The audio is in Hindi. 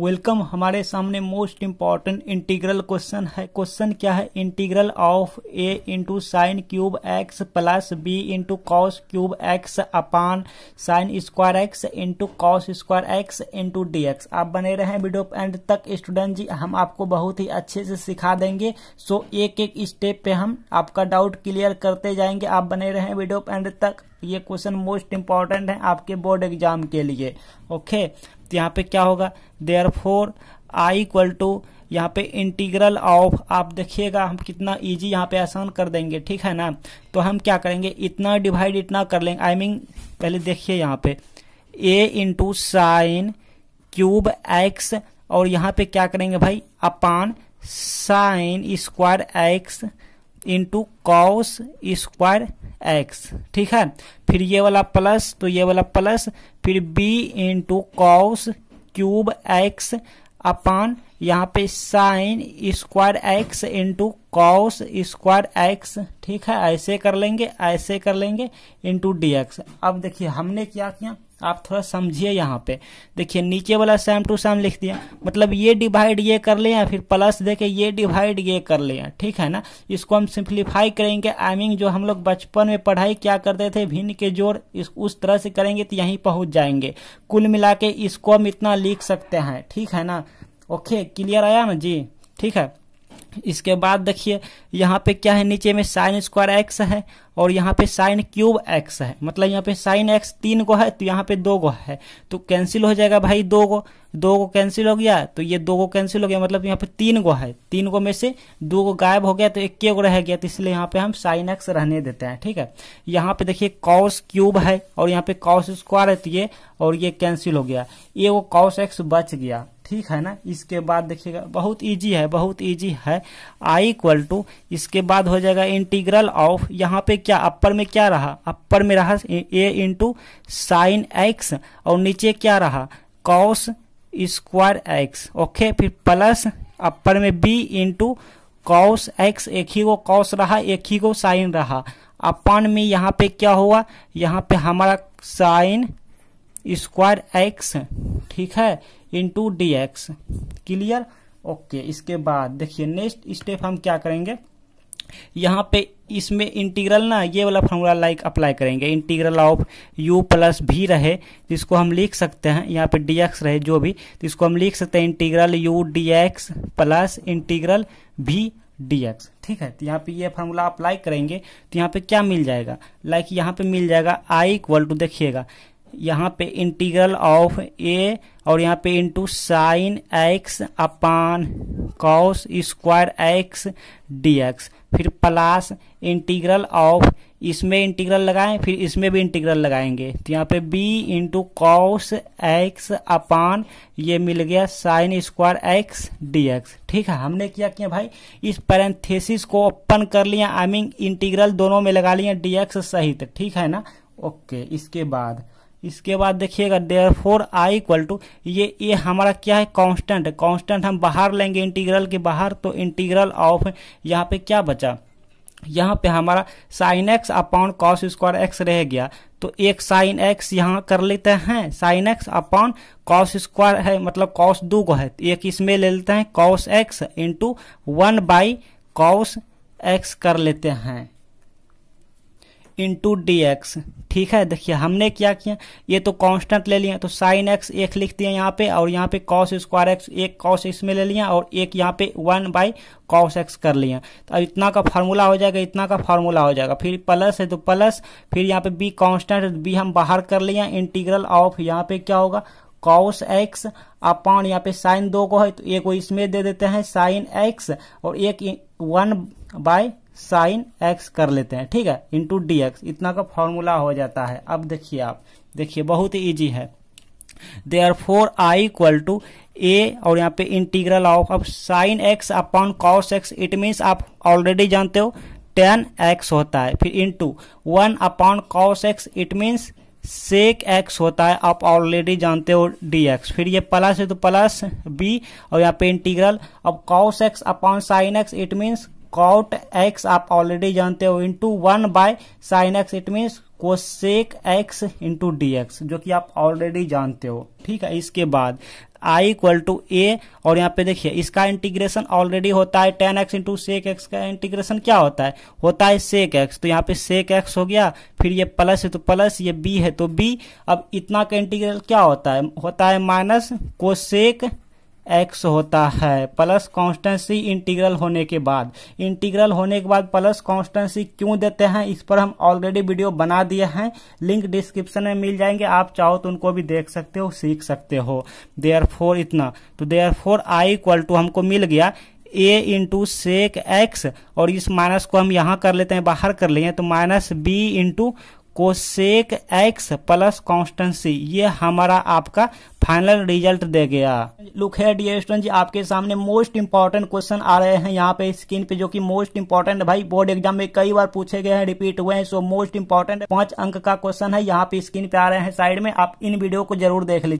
वेलकम हमारे सामने मोस्ट इम्पॉर्टेंट इंटीग्रल क्वेश्चन है क्वेश्चन क्या है integral of a into sine cube x plus b into cos cube x upon sine square x into cos square x into D x आप बने रहे हैं वीडियो एंड तक स्टूडेंट जी हम आपको बहुत ही अच्छे से सिखा देंगे सो एक एक स्टेप पे हम आपका डाउट क्लियर करते जाएंगे आप बने रहे वीडियो एंड तक ये क्वेश्चन मोस्ट इंपॉर्टेंट है आपके बोर्ड एग्जाम के लिए ओके तो यहाँ पे क्या होगा therefore I equal to यहाँ पे इंटीग्रल ऑफ आप देखिएगा हम कितना इजी यहाँ पे आसान कर देंगे ठीक है ना तो हम क्या करेंगे इतना डिवाइड इतना कर लेंगे आई I मीन mean, पहले देखिए यहाँ पे A into sine cube X और यहाँ पे क्या करेंगे भाई upon sine square x into cos square X ठीक है फिर ये वाला प्लस तो ये वाला प्लस फिर B into cos cube x upon यहाँ पे sine square x into cos square X ठीक है ऐसे कर लेंगे ऐसे कर लेंगे इंटू डी एक्स अब देखिए हमने क्या किया आप थोड़ा समझिए यहाँ पे देखिए नीचे वाला सेम टू सेम लिख दिया मतलब ये डिवाइड ये कर लिया फिर प्लस दे के ये डिवाइड ये कर लिया ठीक है ना इसको हम सिंप्लीफाई करेंगे आई मीन जो हम लोग बचपन में पढ़ाई क्या करते थे भिन्न के जोड़ इस उस तरह से करेंगे तो यहीं पहुंच जाएंगे कुल मिला के इसको हम इतना लिख सकते हैं ठीक है ना ओके क्लियर आया ना जी ठीक है इसके बाद देखिए यहाँ पे क्या है नीचे में साइन स्क्वायर एक्स है और यहाँ पे साइन क्यूब एक्स है मतलब यहाँ पे साइन एक्स तीन को है तो यहाँ पे दो को है तो कैंसिल हो जाएगा भाई दो को दो को कैंसिल हो गया तो ये दो को कैंसिल हो गया मतलब यहाँ पे तीन को है तीन को में से दो को गायब हो गया तो एक को रह गया तो इसलिए यहाँ पे हम साइन एक्स रहने देते हैं ठीक है यहाँ पे देखिए कॉस क्यूब है और यहाँ पे कॉस स्क्वायर है तो ये और ये कैंसिल हो गया ये वो कॉस एक्स बच गया ठीक है ना इसके बाद देखिएगा बहुत इजी है बहुत इजी है आई इक्वल टू इसके बाद हो जाएगा इंटीग्रल ऑफ यहाँ पे क्या अपर में क्या रहा अपर में रहा ए इंटू साइन एक्स और नीचे क्या रहा कॉस स्क्वायर एक्स ओके फिर प्लस अपर में बी इंटू कॉस एक्स एक ही को कॉस रहा एक ही को साइन रहा अपन में यहाँ पे क्या हुआ यहाँ पे हमारा साइन स्क्वायर एक्स ठीक है into D X clear okay इसके बाद देखिए नेक्स्ट स्टेप हम क्या करेंगे यहाँ पे इसमें इंटीग्रल ना ये वाला फॉर्मूला लाइक अप्लाई करेंगे integral of u plus V रहे जिसको हम लिख सकते हैं यहाँ पे dx रहे जो भी तो इसको हम लिख सकते हैं integral u dx plus integral V dx ठीक है तो यहाँ पे ये फॉर्मूला अप्लाई करेंगे तो यहाँ पे क्या मिल जाएगा लाइक like यहाँ पे मिल जाएगा i इक्वल टू देखिएगा यहाँ पे इंटीग्रल ऑफ ए और यहाँ पे into sine X upon cos square X D फिर प्लस इंटीग्रल ऑफ इसमें इंटीग्रल लगाएं फिर इसमें भी इंटीग्रल लगाएंगे तो यहाँ पे B into cos X upon ये मिल गया साइन स्क्वायर एक्स डीएक्स ठीक है हमने क्या किया भाई इस पैरेंथेसिस को ओपन कर लिया आई मीन इंटीग्रल दोनों में लगा लिया डीएक्स सहित ठीक है ना ओके इसके बाद इसके बाद देखिएगा therefore I equal to ये ये हमारा क्या है कांस्टेंट है कांस्टेंट हम बाहर लेंगे इंटीग्रल के बाहर तो इंटीग्रल ऑफ यहाँ पे क्या बचा यहाँ पे हमारा sine X upon cos square X रह गया तो एक साइन एक्स यहाँ कर लेते हैं sine X upon cos square है मतलब कॉस दो को है एक इसमें ले लेते हैं cos X into one by cos X कर लेते हैं इंटू डी एक्स ठीक है देखिए हमने क्या किया ये तो कांस्टेंट ले लिया तो साइन एक्स एक लिख दिया यहाँ पे और यहाँ पे कॉस स्क्वायर एक्स एक कॉस इसमें ले लिया और एक यहाँ पे वन बाई कॉस एक्स कर लिया तो अब इतना का फार्मूला हो जाएगा इतना का फार्मूला हो जाएगा फिर प्लस है तो प्लस फिर यहाँ पे बी कांस्टेंट बी हम बाहर कर लिया इंटीग्रल ऑफ यहाँ पे क्या होगा कॉस एक्स अपॉन यहाँ पे साइन दो को है तो एक को इसमें दे देते हैं साइन एक्स और एक वन बाय साइन एक्स कर लेते हैं ठीक है इंटू डी एक्स इतना का फॉर्मूला हो जाता है अब देखिए आप देखिए बहुत ही ईजी है therefore I equal to A और यहाँ पे इंटीग्रल ऑफ अब sine X upon cos X it means आप ऑलरेडी जानते हो टेन एक्स होता है फिर into one upon cos X it means sec X होता है आप ऑलरेडी जानते हो डी एक्स फिर ये प्लस है तो प्लस बी और यहाँ पे इंटीग्रल अब cos X upon sine X it means cot X आप ऑलरेडी जानते हो into one by sine X it mean cosec X into D X जो कि आप ऑलरेडी जानते हो ठीक है इसके बाद आई इक्वल टू ए और यहाँ पे देखिए इसका इंटीग्रेशन ऑलरेडी होता है tan X into sec X का इंटीग्रेशन क्या होता है होता है सेक एक्स तो यहाँ पे सेक एक्स हो गया फिर ये प्लस है तो प्लस ये बी है तो बी अब इतना का इंटीग्रेशन क्या होता है होता है माइनस कोसेक एक्स होता है प्लस कॉन्स्टेंसी इंटीग्रल होने के बाद इंटीग्रल होने के बाद प्लस कॉन्स्टेंसी क्यों देते हैं इस पर हम ऑलरेडी वीडियो बना दिए हैं लिंक डिस्क्रिप्शन में मिल जाएंगे आप चाहो तो उनको भी देख सकते हो सीख सकते हो देयर फोर इतना तो therefore I equal to हमको मिल गया ए इंटू सेक एक्स और इस माइनस को हम यहां कर लेते हैं बाहर कर लेंगे तो minus B into cosec X plus constancy ये हमारा आपका फाइनल रिजल्ट दे गया लुक है डियर स्टूडेंट जी आपके सामने मोस्ट इंपॉर्टेंट क्वेश्चन आ रहे हैं यहाँ पे स्क्रीन पे जो कि मोस्ट इंपॉर्टेंट भाई बोर्ड एग्जाम में कई बार पूछे गए हैं रिपीट हुए हैं सो मोस्ट इंपॉर्टेंट पांच अंक का क्वेश्चन है यहाँ पे स्क्रीन पे आ रहे हैं साइड में आप इन वीडियो को जरूर देख लीजिए